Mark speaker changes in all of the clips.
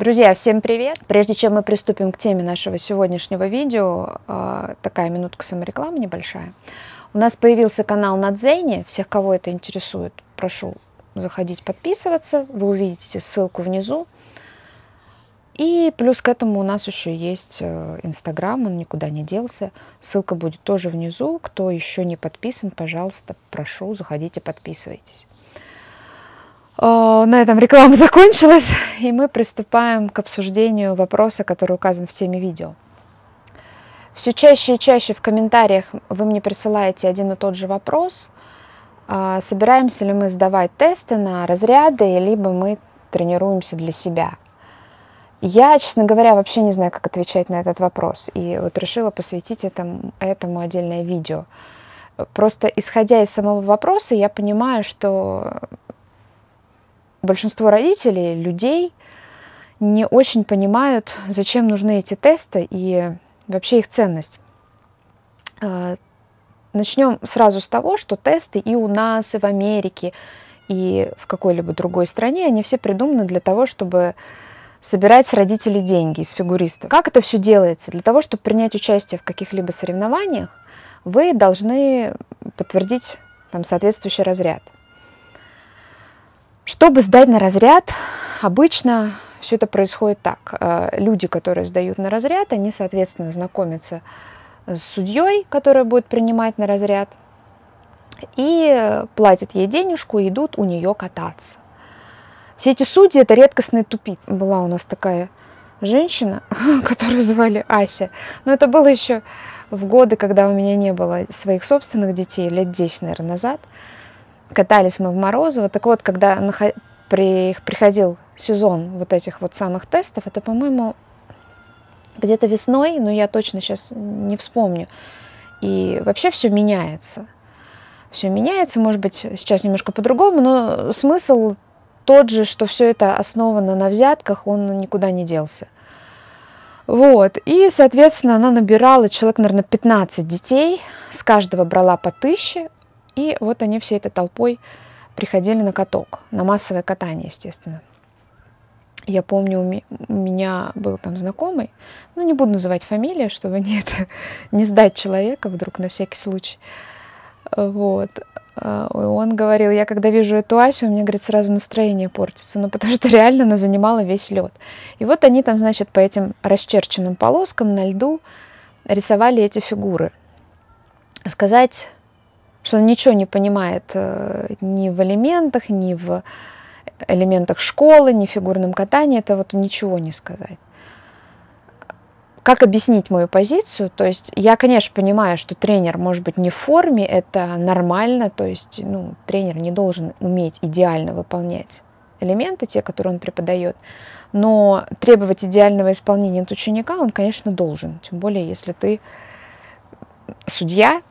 Speaker 1: Друзья, всем привет! Прежде чем мы приступим к теме нашего сегодняшнего видео, а, такая минутка саморекламы небольшая. У нас появился канал на Дзене. Всех, кого это интересует, прошу заходить, подписываться. Вы увидите ссылку внизу. И плюс к этому у нас еще есть э, Инстаграм, он никуда не делся. Ссылка будет тоже внизу. Кто еще не подписан, пожалуйста, прошу, заходите, подписывайтесь. Э, на этом реклама закончилась, и мы приступаем к обсуждению вопроса, который указан в теме видео. Все чаще и чаще в комментариях вы мне присылаете один и тот же вопрос. А, собираемся ли мы сдавать тесты на разряды, либо мы тренируемся для себя? Я, честно говоря, вообще не знаю, как отвечать на этот вопрос. И вот решила посвятить этому, этому отдельное видео. Просто исходя из самого вопроса, я понимаю, что большинство родителей, людей не очень понимают, зачем нужны эти тесты и вообще их ценность. А, Начнем сразу с того, что тесты и у нас, и в Америке, и в какой-либо другой стране, они все придуманы для того, чтобы собирать с родителей деньги с фигуристов. Как это все делается? Для того, чтобы принять участие в каких-либо соревнованиях, вы должны подтвердить там соответствующий разряд – чтобы сдать на разряд, обычно все это происходит так. Э, люди, которые сдают на разряд, они, соответственно, знакомятся с судьей, которая будет принимать на разряд, и платят ей денежку и идут у нее кататься. Все эти судьи – это редкостные тупицы. Была у нас такая женщина, которую звали Ася. Но это было еще в годы, когда у меня не было своих собственных детей, лет 10, наверное, назад катались мы в Морозово. Так вот, когда приходил сезон вот этих вот самых тестов, это, по-моему, где-то весной, но я точно сейчас не вспомню. И вообще все меняется. Все меняется, может быть, сейчас немножко по-другому, но смысл тот же, что все это основано на взятках, он никуда не делся. Вот, и, соответственно, она набирала, человек, наверное, 15 детей, с каждого брала по тысяче, и вот они все этой толпой приходили на каток, на массовое катание, естественно. Я помню, у меня был там знакомый, ну не буду называть фамилию, чтобы не, это, не сдать человека вдруг на всякий случай. Вот. А, и Он говорил, я когда вижу эту Асю, у меня, говорит, сразу настроение портится, ну потому что реально она занимала весь лед. И вот они там, значит, по этим расчерченным полоскам на льду рисовали эти фигуры. Сказать что он ничего не понимает э, ни в элементах, ни в элементах школы, ни в фигурном катании, это вот ничего не сказать. Как объяснить мою позицию? То есть я, конечно, понимаю, что тренер может быть не в форме, это нормально, то есть ну, тренер не должен уметь идеально выполнять элементы, те, которые он преподает, но требовать идеального исполнения от ученика он, конечно, должен, тем более, если ты судья,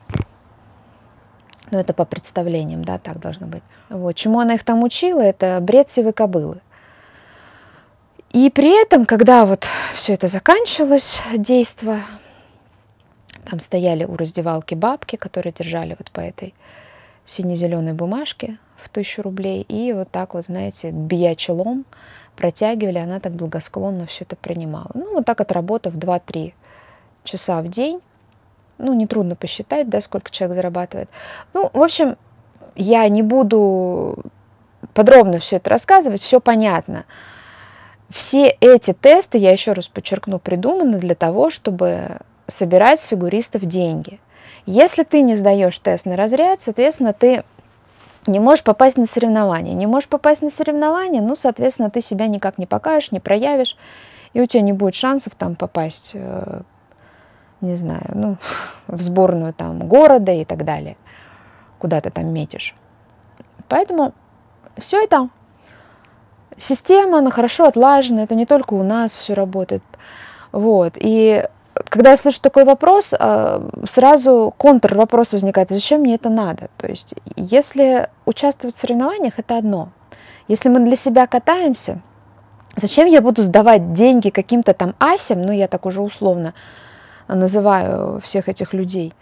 Speaker 1: но ну, это по представлениям, да, так должно быть. Вот. Чему она их там учила, это бред сивой кобылы. И при этом, когда вот все это заканчивалось, действо, там стояли у раздевалки бабки, которые держали вот по этой сине-зеленой бумажке в тысячу рублей, и вот так вот, знаете, бия челом протягивали, она так благосклонно все это принимала. Ну, вот так отработав 2-3 часа в день, ну, нетрудно посчитать, да, сколько человек зарабатывает. Ну, в общем, я не буду подробно все это рассказывать, все понятно. Все эти тесты, я еще раз подчеркну, придуманы для того, чтобы собирать с фигуристов деньги. Если ты не сдаешь тест на разряд, соответственно, ты не можешь попасть на соревнования. Не можешь попасть на соревнования, ну, соответственно, ты себя никак не покажешь, не проявишь, и у тебя не будет шансов там попасть э, не знаю, ну, в сборную там города и так далее, куда ты там метишь. Поэтому все это система, она хорошо отлажена, это не только у нас все работает. Вот. И когда я слышу такой вопрос, э, сразу контр вопрос возникает, «А зачем мне это надо? То есть, если участвовать в соревнованиях, это одно. Если мы для себя катаемся, зачем я буду сдавать деньги каким-то там асям, ну я так уже условно называю всех этих людей.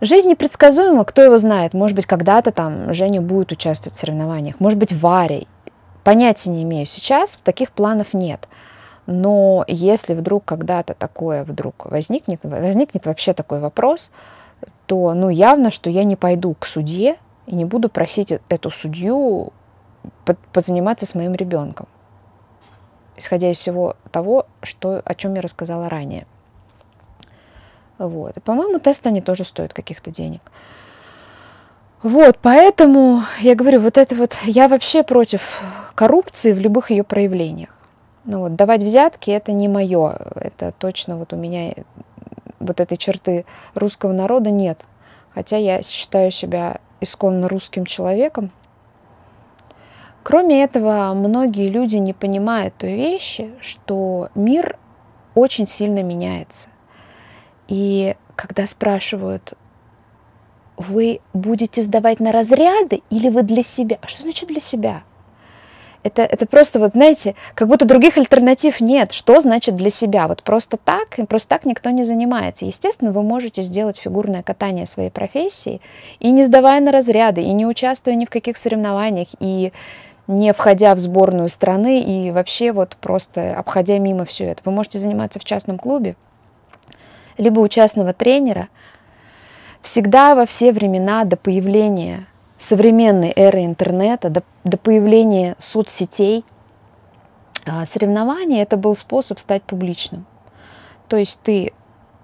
Speaker 1: Жизнь непредсказуема, кто его знает. Может быть, когда-то там Женя будет участвовать в соревнованиях, может быть, Варя. Понятия не имею сейчас, таких планов нет. Но если вдруг когда-то такое вдруг возникнет, возникнет вообще такой вопрос, то ну, явно, что я не пойду к судье и не буду просить эту судью позаниматься с моим ребенком, исходя из всего того, что, о чем я рассказала ранее. Вот. По-моему, тесты, они тоже стоят каких-то денег. Вот, поэтому я говорю, вот это вот, я вообще против коррупции в любых ее проявлениях. Ну вот, давать взятки это не мое, это точно вот у меня вот этой черты русского народа нет. Хотя я считаю себя исконно русским человеком. Кроме этого, многие люди не понимают той вещи, что мир очень сильно меняется. И когда спрашивают, вы будете сдавать на разряды или вы для себя? А что значит для себя? Это, это просто, вот знаете, как будто других альтернатив нет. Что значит для себя? Вот просто так, просто так никто не занимается. Естественно, вы можете сделать фигурное катание своей профессии, и не сдавая на разряды, и не участвуя ни в каких соревнованиях, и не входя в сборную страны, и вообще вот просто обходя мимо все это. Вы можете заниматься в частном клубе, либо у частного тренера, всегда во все времена до появления современной эры интернета, до, до появления соцсетей, а, соревнования это был способ стать публичным. То есть ты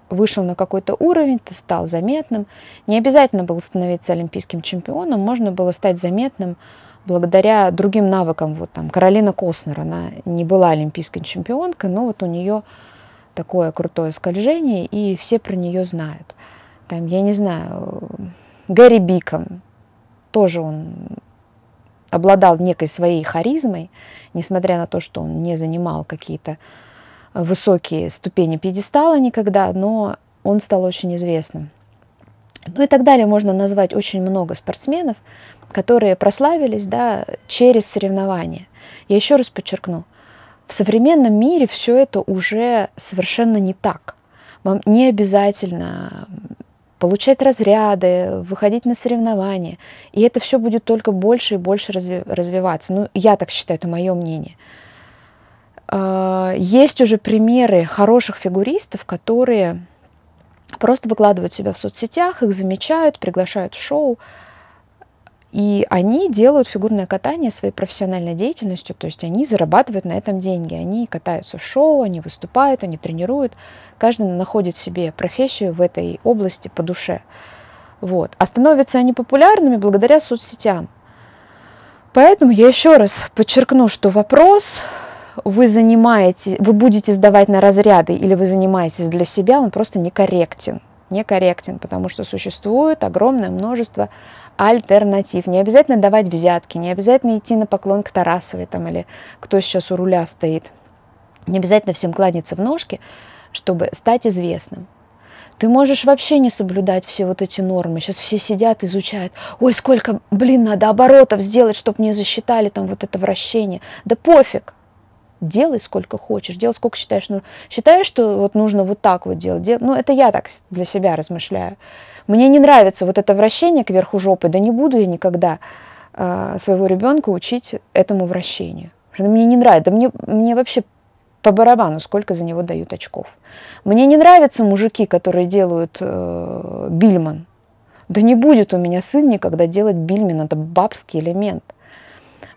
Speaker 1: вышел на какой-то уровень, ты стал заметным. Не обязательно было становиться олимпийским чемпионом, можно было стать заметным благодаря другим навыкам. Вот там Каролина Коснер, она не была олимпийской чемпионкой, но вот у нее такое крутое скольжение, и все про нее знают. Там, я не знаю, Гэри Биком, тоже он обладал некой своей харизмой, несмотря на то, что он не занимал какие-то высокие ступени пьедестала никогда, но он стал очень известным. Ну и так далее можно назвать очень много спортсменов, которые прославились да, через соревнования. Я еще раз подчеркну, в современном мире все это уже совершенно не так. Вам не обязательно получать разряды, выходить на соревнования. И это все будет только больше и больше развиваться. Ну, я так считаю, это мое мнение. А, есть уже примеры хороших фигуристов, которые просто выкладывают себя в соцсетях, их замечают, приглашают в шоу. И они делают фигурное катание своей профессиональной деятельностью, то есть они зарабатывают на этом деньги, они катаются в шоу, они выступают, они тренируют. Каждый находит себе профессию в этой области по душе. Вот. А становятся они популярными благодаря соцсетям. Поэтому я еще раз подчеркну, что вопрос вы занимаете, вы будете сдавать на разряды или вы занимаетесь для себя, он просто некорректен. Некорректен, потому что существует огромное множество альтернатив. Не обязательно давать взятки, не обязательно идти на поклон к Тарасовой там, или кто сейчас у руля стоит. Не обязательно всем кланяться в ножки, чтобы стать известным. Ты можешь вообще не соблюдать все вот эти нормы. Сейчас все сидят, изучают. Ой, сколько, блин, надо оборотов сделать, чтобы мне засчитали там вот это вращение. Да пофиг. Делай сколько хочешь, делай сколько считаешь Ну Считаешь, что вот нужно вот так вот делать? Дел... Ну, это я так для себя размышляю. Мне не нравится вот это вращение кверху жопы, да не буду я никогда э, своего ребенка учить этому вращению. Мне не нравится, да мне, мне вообще по барабану, сколько за него дают очков. Мне не нравятся мужики, которые делают э, бильман. Да не будет у меня сын никогда делать бильман, это бабский элемент.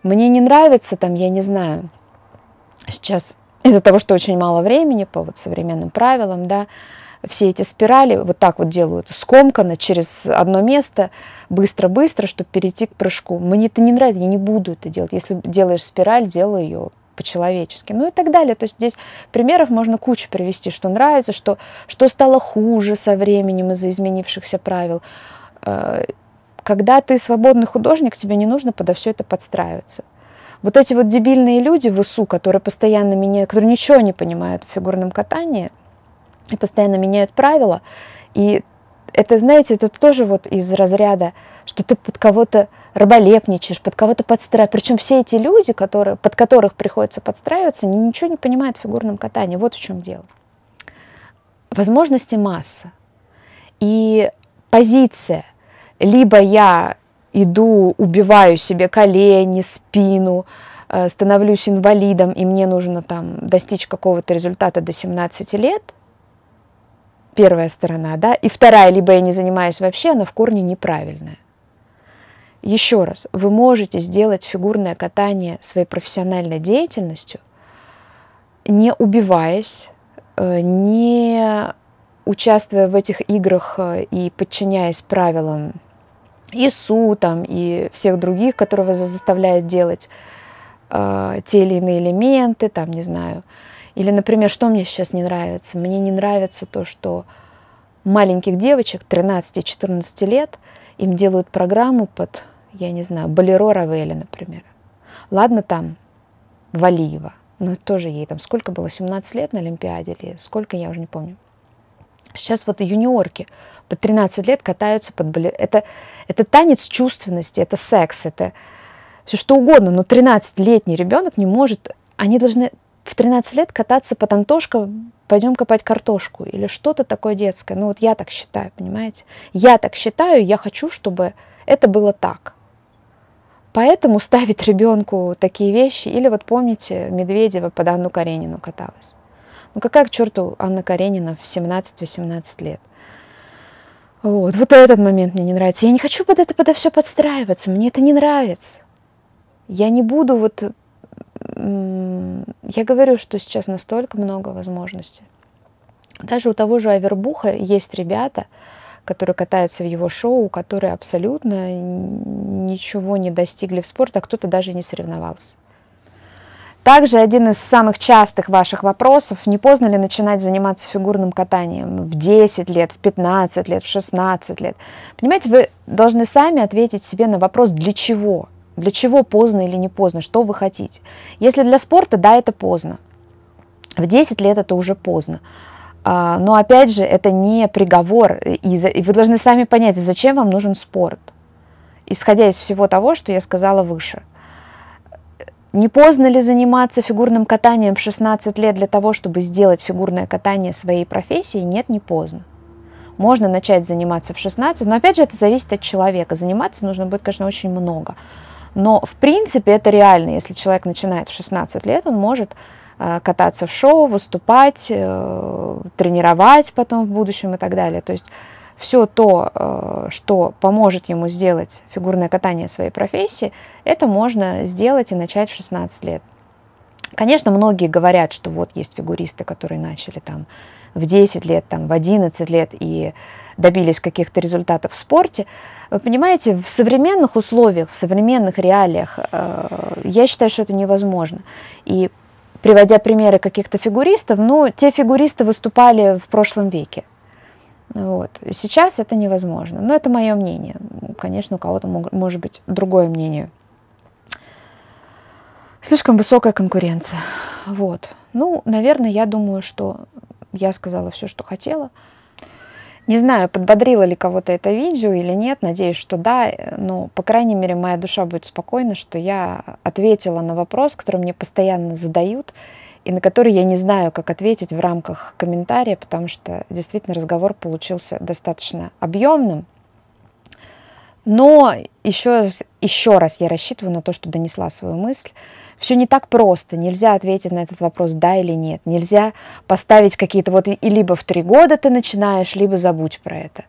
Speaker 1: Мне не нравится там, я не знаю, сейчас из-за того, что очень мало времени по вот современным правилам, да, э, все эти спирали вот так вот делают, скомканно через одно место, быстро-быстро, чтобы перейти к прыжку. Мне это не нравится, я не буду это делать. Если делаешь спираль, делай ее по-человечески, ну и так далее. То есть здесь примеров можно кучу привести, что нравится, что, что стало хуже со временем из-за изменившихся правил. Э, когда ты свободный художник, тебе не нужно подо все это подстраиваться. Вот эти вот дебильные люди в ИСУ, которые постоянно меня, которые ничего не понимают в фигурном катании – и постоянно меняют правила. И это, знаете, это тоже вот из разряда, что ты под кого-то раболепничаешь, под кого-то подстраиваешь. Причем все эти люди, которые, под которых приходится подстраиваться, ничего не понимают в фигурном катании. Вот в чем дело. Возможности масса. И позиция. Либо я иду, убиваю себе колени, спину, э, становлюсь инвалидом, и мне нужно там достичь какого-то результата до 17 лет – первая сторона, да, и вторая, либо я не занимаюсь вообще, она в корне неправильная. Еще раз, вы можете сделать фигурное катание своей профессиональной деятельностью, не убиваясь, э, не участвуя в этих играх э, и подчиняясь правилам ИСУ там, и всех других, которые вас заставляют делать э, те или иные элементы, там, не знаю, или, например, что мне сейчас не нравится? Мне не нравится то, что маленьких девочек 13-14 лет им делают программу под, я не знаю, Болеро Равели, например. Ладно, там Валиева, но тоже ей там сколько было, 17 лет на Олимпиаде или сколько, я уже не помню. Сейчас вот юниорки под 13 лет катаются под Болеро. Это, это танец чувственности, это секс, это все что угодно, но 13-летний ребенок не может, они должны в 13 лет кататься по тантошкам, пойдем копать картошку или что-то такое детское. Ну вот я так считаю, понимаете? Я так считаю, я хочу, чтобы это было так. Поэтому ставить ребенку такие вещи, или вот помните, Медведева под Анну Каренину каталась. Ну какая к черту Анна Каренина в 17-18 лет? Вот, вот этот момент мне не нравится. Я не хочу под это подо все подстраиваться, мне это не нравится. Я не буду вот я говорю, что сейчас настолько много возможностей. Даже у того же Авербуха есть ребята, которые катаются в его шоу, которые абсолютно ничего не достигли в спорте, а кто-то даже не соревновался. Также один из самых частых ваших вопросов, не поздно ли начинать заниматься фигурным катанием в 10 лет, в 15 лет, в 16 лет? Понимаете, вы должны сами ответить себе на вопрос, для чего для чего поздно или не поздно, что вы хотите. Если для спорта, да, это поздно. В 10 лет это уже поздно. А, но опять же, это не приговор, и вы должны сами понять, зачем вам нужен спорт, исходя из всего того, что я сказала выше. Не поздно ли заниматься фигурным катанием в 16 лет для того, чтобы сделать фигурное катание своей профессией? Нет, не поздно. Можно начать заниматься в 16, но опять же это зависит от человека. Заниматься нужно будет, конечно, очень много. Но, в принципе, это реально. Если человек начинает в 16 лет, он может э, кататься в шоу, выступать, э, тренировать потом в будущем и так далее. То есть все то, э, что поможет ему сделать фигурное катание своей профессии, это можно сделать и начать в 16 лет. Конечно, многие говорят, что вот есть фигуристы, которые начали там в 10 лет, там в 11 лет, и добились каких-то результатов в спорте. Вы понимаете, в современных условиях, в современных реалиях, э, я считаю, что это невозможно. И приводя примеры каких-то фигуристов, ну, те фигуристы выступали в прошлом веке. Вот. Сейчас это невозможно. Но это мое мнение. Конечно, у кого-то может быть другое мнение. Слишком высокая конкуренция. Вот. Ну, наверное, я думаю, что я сказала все, что хотела. Не знаю, подбодрило ли кого-то это видео или нет, надеюсь, что да, но, ну, по крайней мере, моя душа будет спокойна, что я ответила на вопрос, который мне постоянно задают, и на который я не знаю, как ответить в рамках комментария, потому что действительно разговор получился достаточно объемным. Но еще, еще раз я рассчитываю на то, что донесла свою мысль все не так просто. Нельзя ответить на этот вопрос да или нет. Нельзя поставить какие-то вот и либо в три года ты начинаешь, либо забудь про это.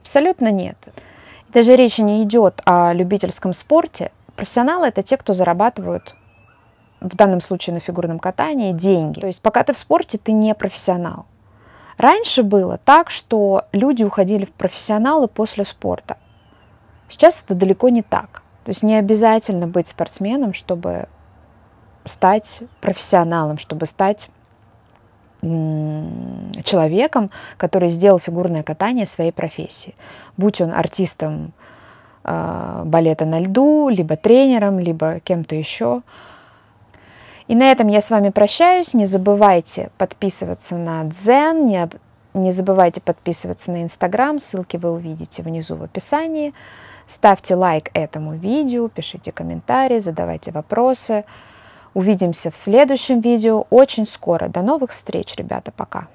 Speaker 1: Абсолютно нет. Даже речи не идет о любительском спорте. Профессионалы это те, кто зарабатывают в данном случае на фигурном катании деньги. То есть пока ты в спорте, ты не профессионал. Раньше было так, что люди уходили в профессионалы после спорта. Сейчас это далеко не так. То есть не обязательно быть спортсменом, чтобы стать профессионалом, чтобы стать человеком, который сделал фигурное катание своей профессией. Будь он артистом э, балета на льду, либо тренером, либо кем-то еще. И на этом я с вами прощаюсь. Не забывайте подписываться на Дзен, не, не забывайте подписываться на Инстаграм, ссылки вы увидите внизу в описании. Ставьте лайк этому видео, пишите комментарии, задавайте вопросы. Увидимся в следующем видео очень скоро. До новых встреч, ребята, пока!